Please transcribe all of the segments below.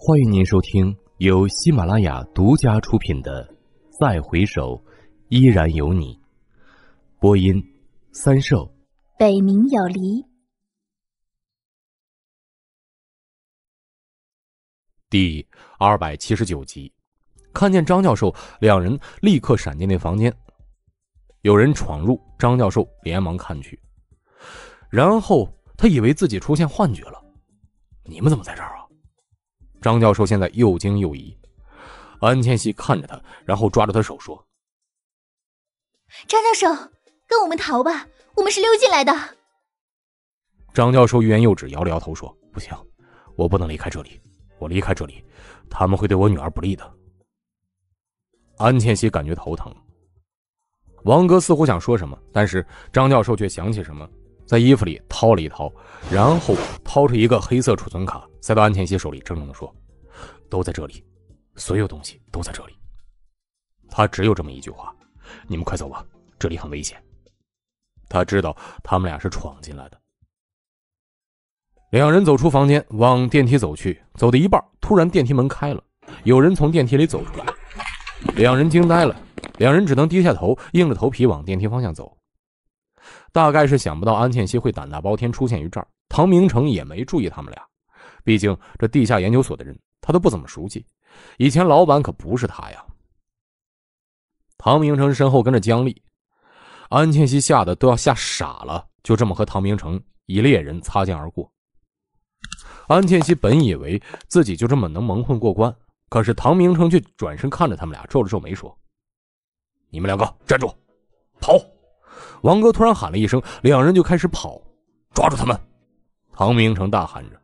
欢迎您收听由喜马拉雅独家出品的《再回首，依然有你》。播音：三寿。北冥有离。第二百七十九集，看见张教授，两人立刻闪进那房间。有人闯入，张教授连忙看去，然后他以为自己出现幻觉了。你们怎么在这儿？张教授现在又惊又疑，安茜茜看着他，然后抓着他手说：“张教授，跟我们逃吧，我们是溜进来的。”张教授欲言又止，摇了摇头说：“不行，我不能离开这里，我离开这里，他们会对我女儿不利的。”安茜茜感觉头疼。王哥似乎想说什么，但是张教授却想起什么，在衣服里掏了一掏，然后掏出一个黑色储存卡。塞到安茜茜手里，郑重地说：“都在这里，所有东西都在这里。”他只有这么一句话：“你们快走吧，这里很危险。”他知道他们俩是闯进来的。两人走出房间，往电梯走去，走到一半，突然电梯门开了，有人从电梯里走出来，两人惊呆了，两人只能低下头，硬着头皮往电梯方向走。大概是想不到安茜茜会胆大包天出现于这儿，唐明成也没注意他们俩。毕竟，这地下研究所的人他都不怎么熟悉，以前老板可不是他呀。唐明成身后跟着姜丽，安茜茜吓得都要吓傻了，就这么和唐明成一列人擦肩而过。安茜茜本以为自己就这么能蒙混过关，可是唐明成却转身看着他们俩，皱了皱眉说：“你们两个站住，跑！”王哥突然喊了一声，两人就开始跑。抓住他们！唐明成大喊着。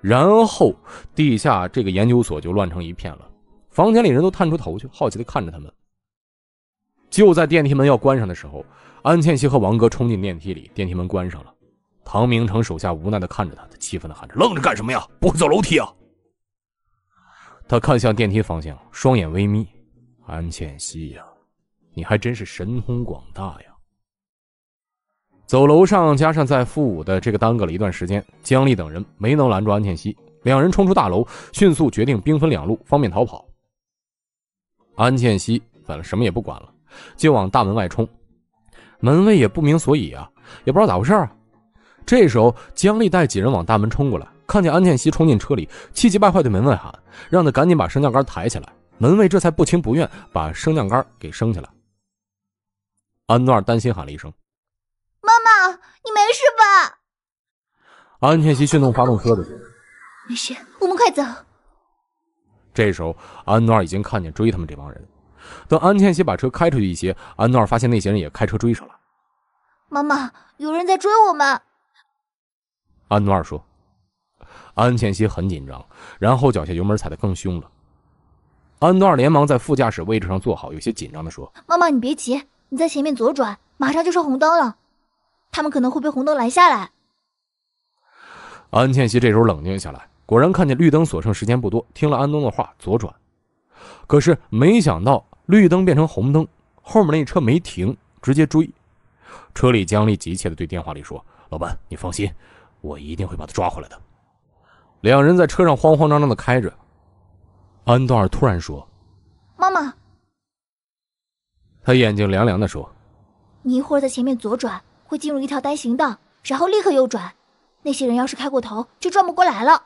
然后，地下这个研究所就乱成一片了。房间里人都探出头去，好奇地看着他们。就在电梯门要关上的时候，安茜茜和王哥冲进电梯里，电梯门关上了。唐明成手下无奈地看着他，他气愤地喊着：“愣着干什么呀？不会走楼梯啊？”他看向电梯方向，双眼微眯：“安茜茜呀，你还真是神通广大呀。”走楼上，加上在负五的这个耽搁了一段时间，姜丽等人没能拦住安茜茜，两人冲出大楼，迅速决定兵分两路，方便逃跑。安茜茜反正什么也不管了，就往大门外冲。门卫也不明所以啊，也不知道咋回事儿。这时候，姜丽带几人往大门冲过来，看见安茜茜冲进车里，气急败坏对门卫喊：“让他赶紧把升降杆抬起来。”门卫这才不情不愿把升降杆给升起来。安诺尔担心，喊了一声。妈，你没事吧？安茜茜迅速发动车的时没事，我们快走。这时候，安诺尔已经看见追他们这帮人。等安茜茜把车开出去一些，安诺尔发现那些人也开车追上了。妈妈，有人在追我们。安诺尔说。安茜茜很紧张，然后脚下油门踩得更凶了。安诺尔连忙在副驾驶位置上坐好，有些紧张地说：“妈妈，你别急，你在前面左转，马上就是红灯了。”他们可能会被红灯拦下来。安茜茜这时候冷静下来，果然看见绿灯所剩时间不多。听了安东的话，左转。可是没想到绿灯变成红灯，后面那车没停，直接追。车里姜丽急切地对电话里说：“老板，你放心，我一定会把他抓回来的。”两人在车上慌慌张张地开着。安东尔突然说：“妈妈。”他眼睛凉凉地说：“你一会儿在前面左转。”会进入一条单行道，然后立刻右转。那些人要是开过头，就转不过来了。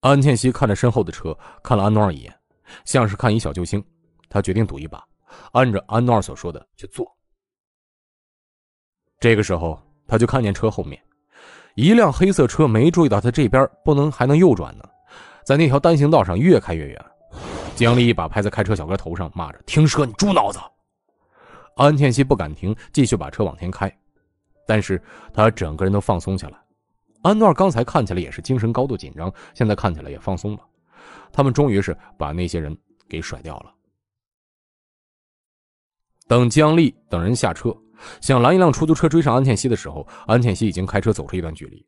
安茜茜看着身后的车，看了安诺尔一眼，像是看一小救星。他决定赌一把，按着安诺尔所说的去做。这个时候，他就看见车后面一辆黑色车没注意到他这边，不能还能右转呢，在那条单行道上越开越远。江丽一把拍在开车小哥头上，骂着：“停车！你猪脑子！”安茜茜不敢停，继续把车往前开，但是他整个人都放松下来。安诺尔刚才看起来也是精神高度紧张，现在看起来也放松了。他们终于是把那些人给甩掉了。等姜丽等人下车，想拦一辆出租车追上安茜茜的时候，安茜茜已经开车走出一段距离，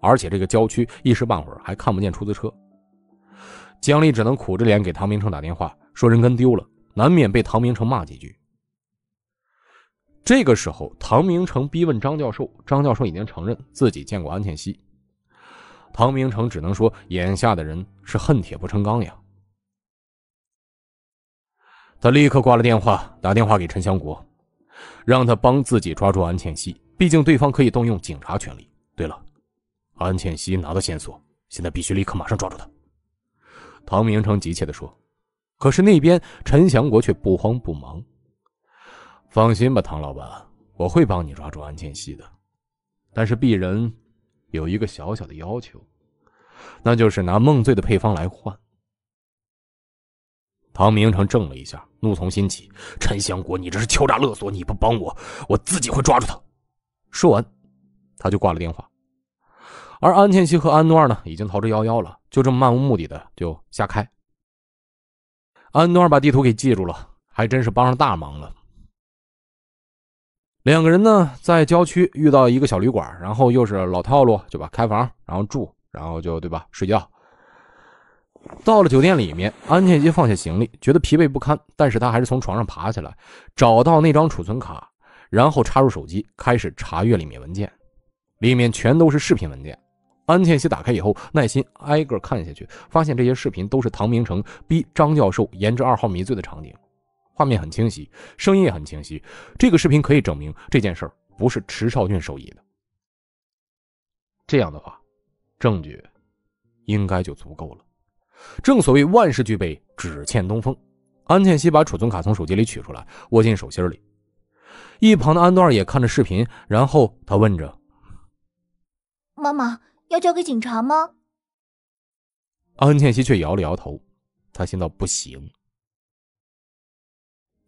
而且这个郊区一时半会儿还看不见出租车。姜丽只能苦着脸给唐明成打电话，说人跟丢了，难免被唐明成骂几句。这个时候，唐明成逼问张教授，张教授已经承认自己见过安茜茜。唐明成只能说：“眼下的人是恨铁不成钢呀。”他立刻挂了电话，打电话给陈祥国，让他帮自己抓住安茜茜。毕竟对方可以动用警察权力。对了，安茜茜拿到线索，现在必须立刻马上抓住他。唐明成急切地说。可是那边陈祥国却不慌不忙。放心吧，唐老板，我会帮你抓住安茜茜的。但是鄙人有一个小小的要求，那就是拿梦醉的配方来换。唐明成怔了一下，怒从心起：“陈祥国，你这是敲诈勒索！你不帮我，我自己会抓住他。”说完，他就挂了电话。而安茜茜和安诺尔呢，已经逃之夭夭了，就这么漫无目的的就瞎开。安诺尔把地图给记住了，还真是帮上大忙了。两个人呢，在郊区遇到一个小旅馆，然后又是老套路，对吧？开房，然后住，然后就对吧？睡觉。到了酒店里面，安建西放下行李，觉得疲惫不堪，但是他还是从床上爬起来，找到那张储存卡，然后插入手机，开始查阅里面文件。里面全都是视频文件。安建西打开以后，耐心挨个看下去，发现这些视频都是唐明成逼张教授研制二号迷醉的场景。画面很清晰，声音也很清晰。这个视频可以证明这件事儿不是迟少俊授意的。这样的话，证据应该就足够了。正所谓万事俱备，只欠东风。安茜茜把储存卡从手机里取出来，握进手心里。一旁的安二也看着视频，然后他问着：“妈妈，要交给警察吗？”安茜茜却摇了摇头，她心道：“不行。”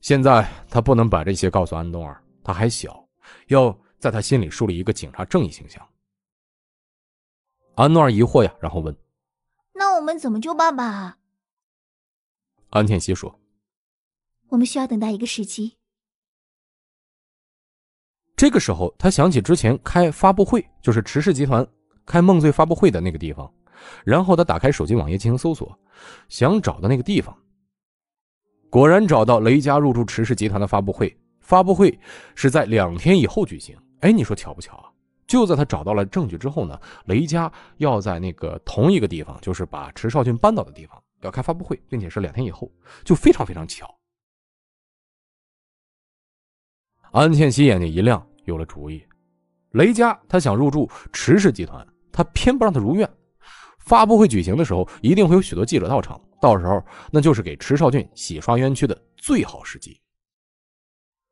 现在他不能把这些告诉安东尔，他还小，要在他心里树立一个警察正义形象。安东尔疑惑呀，然后问：“那我们怎么救爸爸？”安天熙说：“我们需要等待一个时机。”这个时候，他想起之前开发布会，就是池氏集团开梦醉发布会的那个地方，然后他打开手机网页进行搜索，想找的那个地方。果然找到雷家入驻池氏集团的发布会，发布会是在两天以后举行。哎，你说巧不巧啊？就在他找到了证据之后呢，雷家要在那个同一个地方，就是把池少俊扳倒的地方，要开发布会，并且是两天以后，就非常非常巧。安茜茜眼睛一亮，有了主意。雷家他想入驻池氏集团，他偏不让他如愿。发布会举行的时候，一定会有许多记者到场，到时候那就是给池少俊洗刷冤屈的最好时机。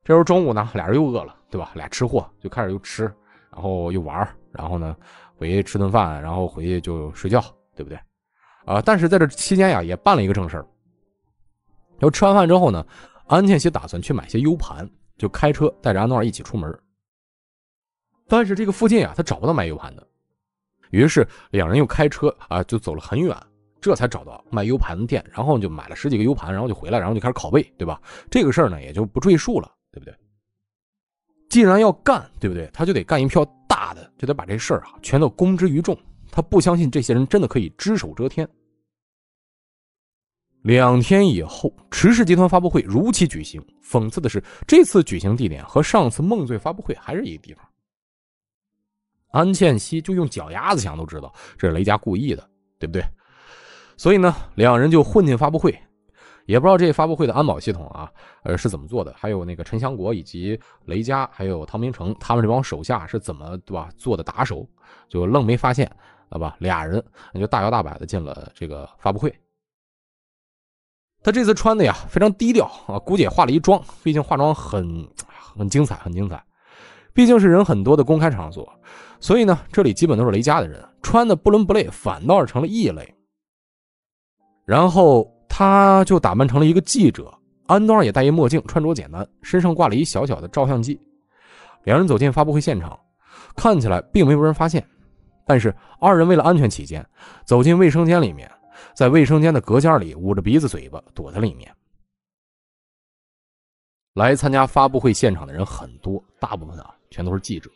这时候中午呢，俩人又饿了，对吧？俩吃货就开始又吃，然后又玩然后呢，回去吃顿饭，然后回去就睡觉，对不对？啊！但是在这期间呀，也办了一个正事儿。就吃完饭之后呢，安建西打算去买些 U 盘，就开车带着安诺尔一起出门。但是这个附近啊，他找不到买 U 盘的。于是两人又开车啊，就走了很远，这才找到卖 U 盘的店，然后就买了十几个 U 盘，然后就回来，然后就开始拷贝，对吧？这个事儿呢也就不赘述了，对不对？既然要干，对不对？他就得干一票大的，就得把这事儿啊全都公之于众。他不相信这些人真的可以只手遮天。两天以后，池氏集团发布会如期举行。讽刺的是，这次举行地点和上次梦醉发布会还是一个地方。安茜茜就用脚丫子想都知道，这是雷家故意的，对不对？所以呢，两人就混进发布会，也不知道这发布会的安保系统啊，呃是怎么做的。还有那个陈祥国以及雷家还有唐明成他们这帮手下是怎么对吧做的打手，就愣没发现，对吧？俩人就大摇大摆的进了这个发布会。他这次穿的呀非常低调啊，估计也化了一妆，毕竟化妆很很精彩，很精彩。毕竟是人很多的公开场所。所以呢，这里基本都是雷家的人，穿的不伦不类，反倒是成了异类。然后他就打扮成了一个记者，安东也戴一墨镜，穿着简单，身上挂了一小小的照相机。两人走进发布会现场，看起来并没有人发现。但是二人为了安全起见，走进卫生间里面，在卫生间的隔间里捂着鼻子嘴巴躲在里面。来参加发布会现场的人很多，大部分啊全都是记者。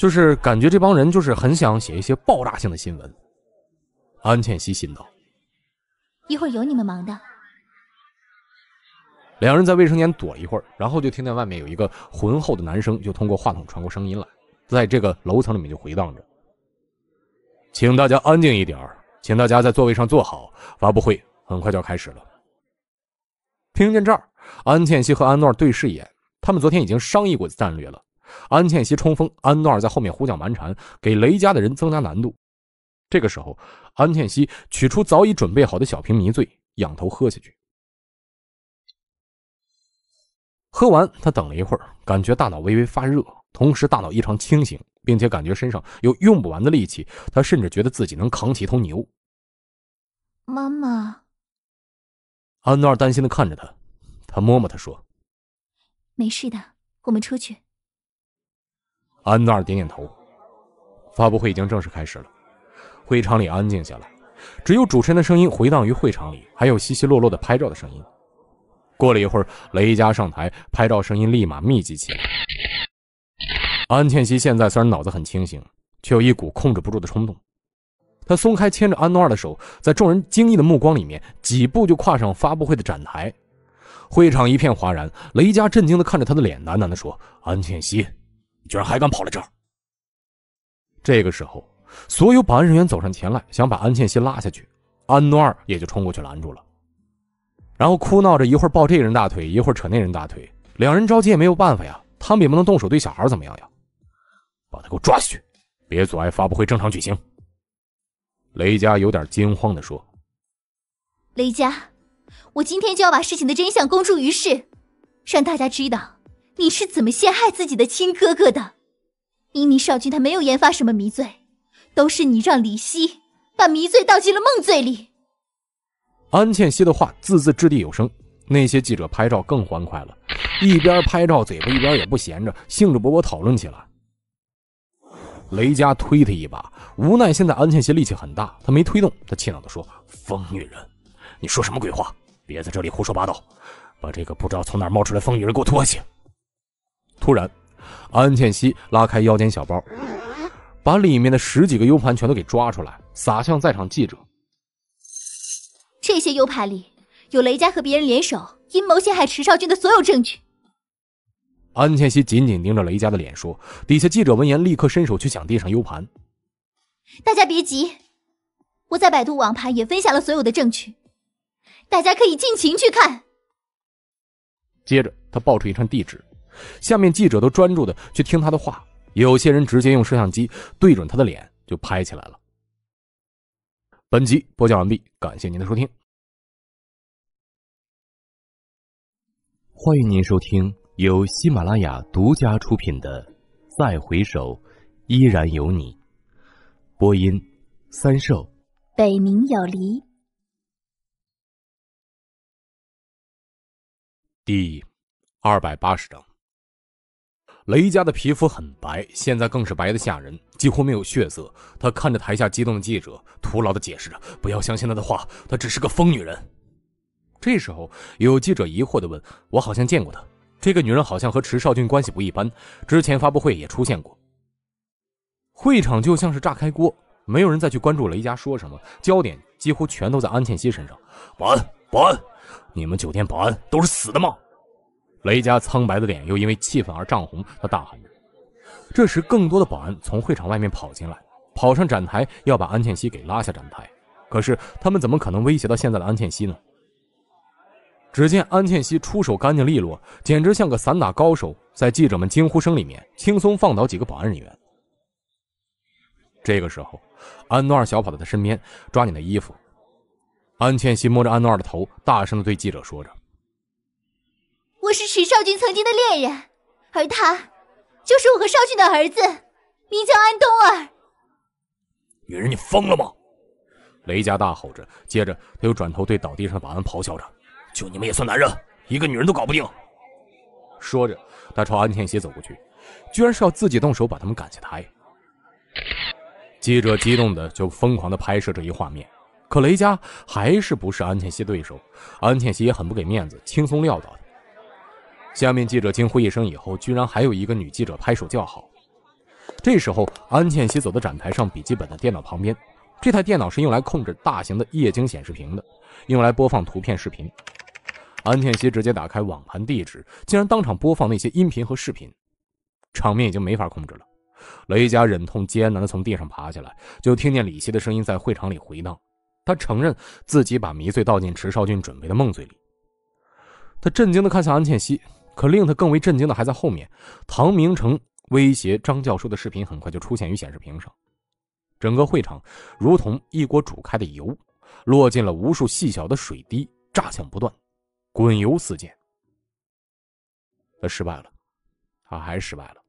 就是感觉这帮人就是很想写一些爆炸性的新闻。安茜茜心道：“一会儿有你们忙的。”两人在卫生间躲了一会儿，然后就听见外面有一个浑厚的男声，就通过话筒传过声音来，在这个楼层里面就回荡着：“请大家安静一点请大家在座位上坐好，发布会很快就要开始了。”听见这儿，安茜茜和安诺对视一眼，他们昨天已经商议过战略了。安茜茜冲锋，安诺尔在后面胡搅蛮缠，给雷家的人增加难度。这个时候，安茜茜取出早已准备好的小瓶迷醉，仰头喝下去。喝完，她等了一会儿，感觉大脑微微发热，同时大脑异常清醒，并且感觉身上有用不完的力气。她甚至觉得自己能扛起一头牛。妈妈，安诺尔担心的看着她，她摸摸她说：“没事的，我们出去。”安诺尔点点头。发布会已经正式开始了，会场里安静下来，只有主持人的声音回荡于会场里，还有稀稀落落的拍照的声音。过了一会儿，雷佳上台，拍照声音立马密集起来。安茜茜现在虽然脑子很清醒，却有一股控制不住的冲动。她松开牵着安诺尔的手，在众人惊异的目光里面，几步就跨上发布会的展台。会场一片哗然，雷佳震惊的看着她的脸，喃喃的说：“安茜茜。”居然还敢跑了这儿！这个时候，所有保安人员走上前来，想把安茜茜拉下去，安诺尔也就冲过去拦住了，然后哭闹着，一会儿抱这个人大腿，一会儿扯那人大腿，两人着急也没有办法呀，他们也不能动手对小孩怎么样呀。把他给我抓下去，别阻碍发布会正常举行。雷佳有点惊慌的说：“雷佳，我今天就要把事情的真相公诸于世，让大家知道。”你是怎么陷害自己的亲哥哥的？明明少君他没有研发什么迷醉，都是你让李希把迷醉倒进了梦醉里。安茜茜的话字字掷地有声，那些记者拍照更欢快了，一边拍照嘴巴一边也不闲着，兴致勃勃讨论起来。雷佳推他一把，无奈现在安茜茜力气很大，他没推动，他气恼地说：“疯女人，你说什么鬼话？别在这里胡说八道，把这个不知道从哪冒出来疯女人给我拖下去。”突然，安茜茜拉开腰间小包，把里面的十几个 U 盘全都给抓出来，撒向在场记者。这些 U 盘里有雷家和别人联手阴谋陷害迟少君的所有证据。安茜茜紧紧盯着雷家的脸说：“底下记者闻言，立刻伸手去抢地上 U 盘。大家别急，我在百度网盘也分享了所有的证据，大家可以尽情去看。”接着，他报出一串地址。下面记者都专注的去听他的话，有些人直接用摄像机对准他的脸就拍起来了。本集播讲完毕，感谢您的收听。欢迎您收听由喜马拉雅独家出品的《再回首，依然有你》，播音三寿，北冥有离，第二百八十章。雷家的皮肤很白，现在更是白的吓人，几乎没有血色。他看着台下激动的记者，徒劳的解释着：“不要相信她的话，她只是个疯女人。”这时候，有记者疑惑的问：“我好像见过她，这个女人好像和池少俊关系不一般，之前发布会也出现过。”会场就像是炸开锅，没有人再去关注雷家说什么，焦点几乎全都在安茜茜身上。保安，保安，你们酒店保安都是死的吗？雷佳苍白的脸又因为气愤而涨红，他大喊着。这时，更多的保安从会场外面跑进来，跑上展台要把安茜茜给拉下展台。可是，他们怎么可能威胁到现在的安茜茜呢？只见安茜茜出手干净利落，简直像个散打高手，在记者们惊呼声里面轻松放倒几个保安人员。这个时候，安诺尔小跑到他身边，抓紧了衣服。安茜茜摸着安诺尔的头，大声地对记者说着。我是池少君曾经的恋人，而他就是我和少君的儿子，名叫安东儿。女人，你疯了吗？雷家大吼着，接着他又转头对倒地上的保安咆哮着：“就你们也算男人？一个女人都搞不定。”说着，他朝安茜茜走过去，居然是要自己动手把他们赶下台。记者激动的就疯狂的拍摄这一画面，可雷佳还是不是安茜茜对手，安茜茜也很不给面子，轻松撂倒他。下面记者惊呼一声以后，居然还有一个女记者拍手叫好。这时候，安茜茜走到展台上笔记本的电脑旁边，这台电脑是用来控制大型的液晶显示屏的，用来播放图片、视频。安茜茜直接打开网盘地址，竟然当场播放那些音频和视频，场面已经没法控制了。雷佳忍痛艰难地从地上爬起来，就听见李希的声音在会场里回荡。他承认自己把迷醉倒进迟少俊准备的梦醉里。他震惊地看向安茜茜。可令他更为震惊的还在后面，唐明成威胁张教授的视频很快就出现于显示屏上，整个会场如同一锅煮开的油，落进了无数细小的水滴，炸响不断，滚油四溅。他失败了，他还是失败了。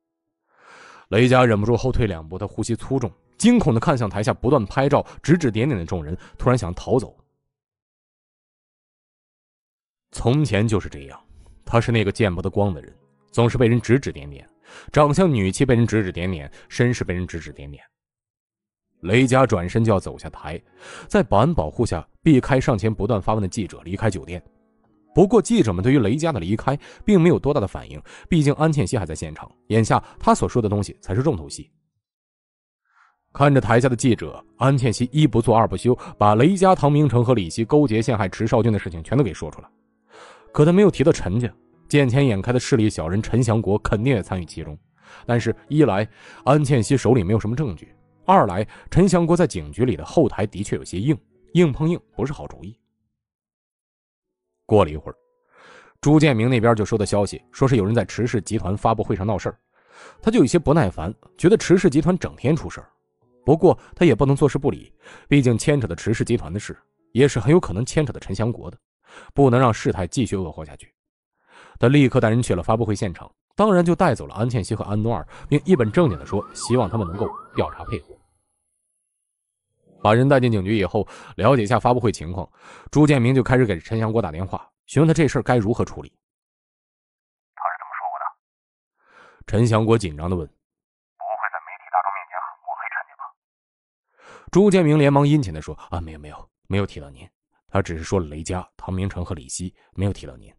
雷佳忍不住后退两步，他呼吸粗重，惊恐的看向台下不断拍照指指点点的众人，突然想逃走。从前就是这样。他是那个见不得光的人，总是被人指指点点，长相女气被人指指点点，身世被人指指点点。雷佳转身就要走下台，在保安保护下避开上前不断发问的记者，离开酒店。不过记者们对于雷佳的离开并没有多大的反应，毕竟安茜茜还在现场，眼下她所说的东西才是重头戏。看着台下的记者，安茜茜一不做二不休，把雷佳、唐明成和李希勾结陷害迟少军的事情全都给说出来可他没有提到陈家，见钱眼开的势力小人陈祥国肯定也参与其中。但是，一来安茜茜手里没有什么证据，二来陈祥国在警局里的后台的确有些硬，硬碰硬不是好主意。过了一会儿，朱建明那边就收到消息，说是有人在池氏集团发布会上闹事儿，他就有些不耐烦，觉得池氏集团整天出事儿。不过他也不能坐视不理，毕竟牵扯的池氏集团的事，也是很有可能牵扯的陈祥国的。不能让事态继续恶化下去，他立刻带人去了发布会现场，当然就带走了安茜茜和安东尔，并一本正经地说：“希望他们能够调查配合。”把人带进警局以后，了解一下发布会情况，朱建明就开始给陈祥国打电话，询问他这事该如何处理。他是怎么说我的？陈祥国紧张地问：“不会在媒体大众面前抹黑陈姐吧？”朱建明连忙殷勤地说：“啊，没有，没有，没有提到您。”他只是说了雷佳、唐明成和李希，没有提到您。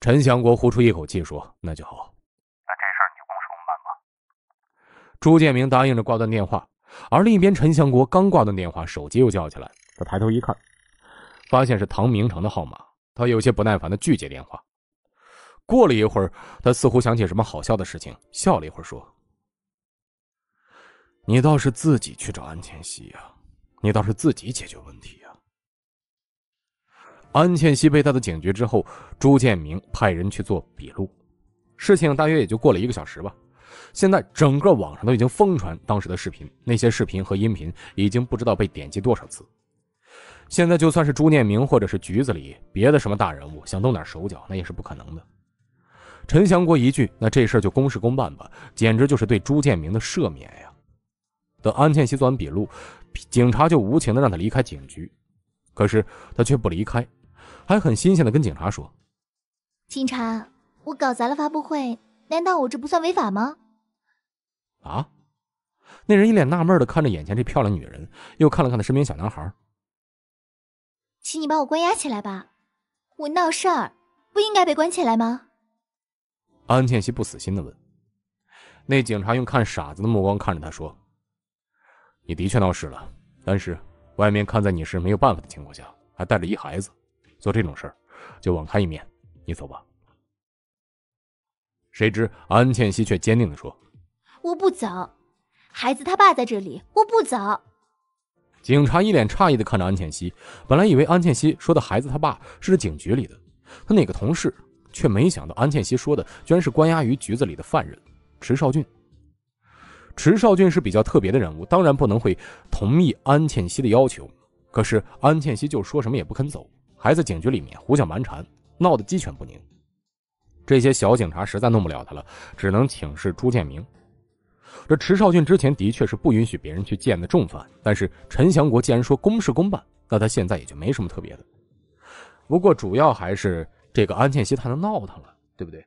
陈祥国呼出一口气说：“那就好。”“那这事儿你就公事公办吧。”朱建明答应着挂断电话，而另一边，陈祥国刚挂断电话，手机又叫起来。他抬头一看，发现是唐明成的号码，他有些不耐烦的拒接电话。过了一会儿，他似乎想起什么好笑的事情，笑了一会儿说：“你倒是自己去找安千玺呀，你倒是自己解决问题呀。”安茜茜被带到警局之后，朱建明派人去做笔录，事情大约也就过了一个小时吧。现在整个网上都已经疯传当时的视频，那些视频和音频已经不知道被点击多少次。现在就算是朱建明或者是局子里别的什么大人物想动点手脚，那也是不可能的。陈祥国一句“那这事就公事公办吧”，简直就是对朱建明的赦免呀。等安茜茜做完笔录，警察就无情的让他离开警局，可是他却不离开。还很新鲜的，跟警察说：“警察，我搞砸了发布会，难道我这不算违法吗？”啊！那人一脸纳闷的看着眼前这漂亮女人，又看了看他身边小男孩。“请你把我关押起来吧，我闹事儿不应该被关起来吗？”安茜茜不死心的问。那警察用看傻子的目光看着他说：“你的确闹事了，但是外面看在你是没有办法的情况下，还带着一孩子。”做这种事儿，就网开一面，你走吧。谁知安茜茜却坚定地说：“我不走，孩子他爸在这里，我不走。”警察一脸诧异地看着安茜茜，本来以为安茜茜说的孩子他爸是警局里的，他哪个同事，却没想到安茜茜说的居然是关押于局子里的犯人，池少俊。池少俊是比较特别的人物，当然不能会同意安茜茜的要求，可是安茜茜就说什么也不肯走。还在警局里面胡搅蛮缠，闹得鸡犬不宁。这些小警察实在弄不了他了，只能请示朱建明。这迟少俊之前的确是不允许别人去见的重犯，但是陈祥国既然说公事公办，那他现在也就没什么特别的。不过主要还是这个安茜茜太能闹腾了，对不对？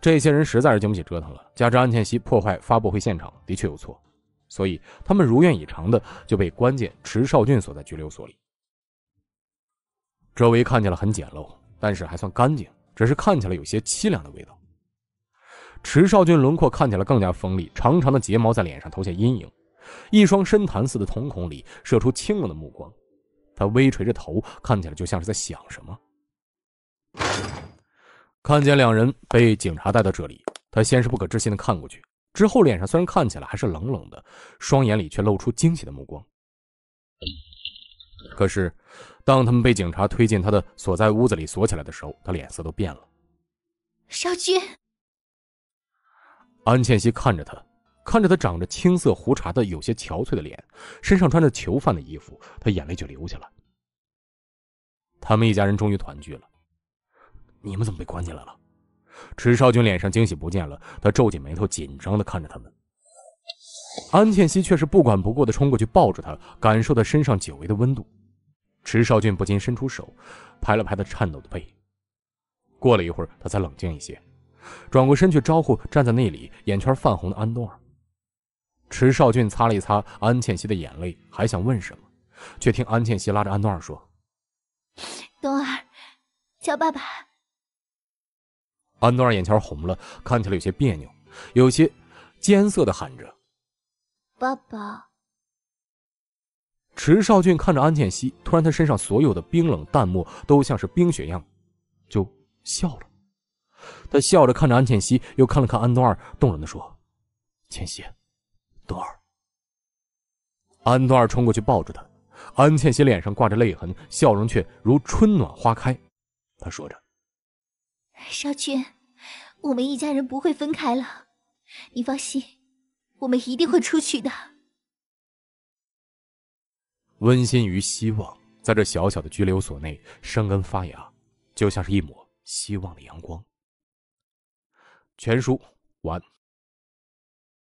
这些人实在是经不起折腾了。加之安茜茜破坏发布会现场的确有错，所以他们如愿以偿的就被关进迟少俊所在拘留所里。周围看起来很简陋，但是还算干净，只是看起来有些凄凉的味道。池少俊轮廓看起来更加锋利，长长的睫毛在脸上投下阴影，一双深潭似的瞳孔里射出清冷的目光。他微垂着头，看起来就像是在想什么。看见两人被警察带到这里，他先是不可置信的看过去，之后脸上虽然看起来还是冷冷的，双眼里却露出惊喜的目光。可是。当他们被警察推进他的所在屋子里锁起来的时候，他脸色都变了。少君，安茜茜看着他，看着他长着青色胡茬的有些憔悴的脸，身上穿着囚犯的衣服，他眼泪就流下来。他们一家人终于团聚了。你们怎么被关进来了？迟少君脸上惊喜不见了，他皱紧眉头，紧张的看着他们。安茜茜却是不管不顾的冲过去抱住他，感受他身上久违的温度。池少俊不禁伸出手，拍了拍他颤抖的背。过了一会儿，他才冷静一些，转过身去招呼站在那里眼圈泛红的安东尔。池少俊擦了一擦安茜茜的眼泪，还想问什么，却听安茜茜拉着安东尔说：“东儿，叫爸爸。”安东尔眼圈红了，看起来有些别扭，有些艰涩的喊着：“爸爸。”池少俊看着安茜茜，突然他身上所有的冰冷淡漠都像是冰雪一样，就笑了。他笑着看着安茜茜，又看了看安东二，动容地说：“茜茜，冬儿。”安东二冲过去抱住他，安茜茜脸上挂着泪痕，笑容却如春暖花开。他说着：“少君，我们一家人不会分开了，你放心，我们一定会出去的。”温馨与希望在这小小的拘留所内生根发芽，就像是一抹希望的阳光。全书完。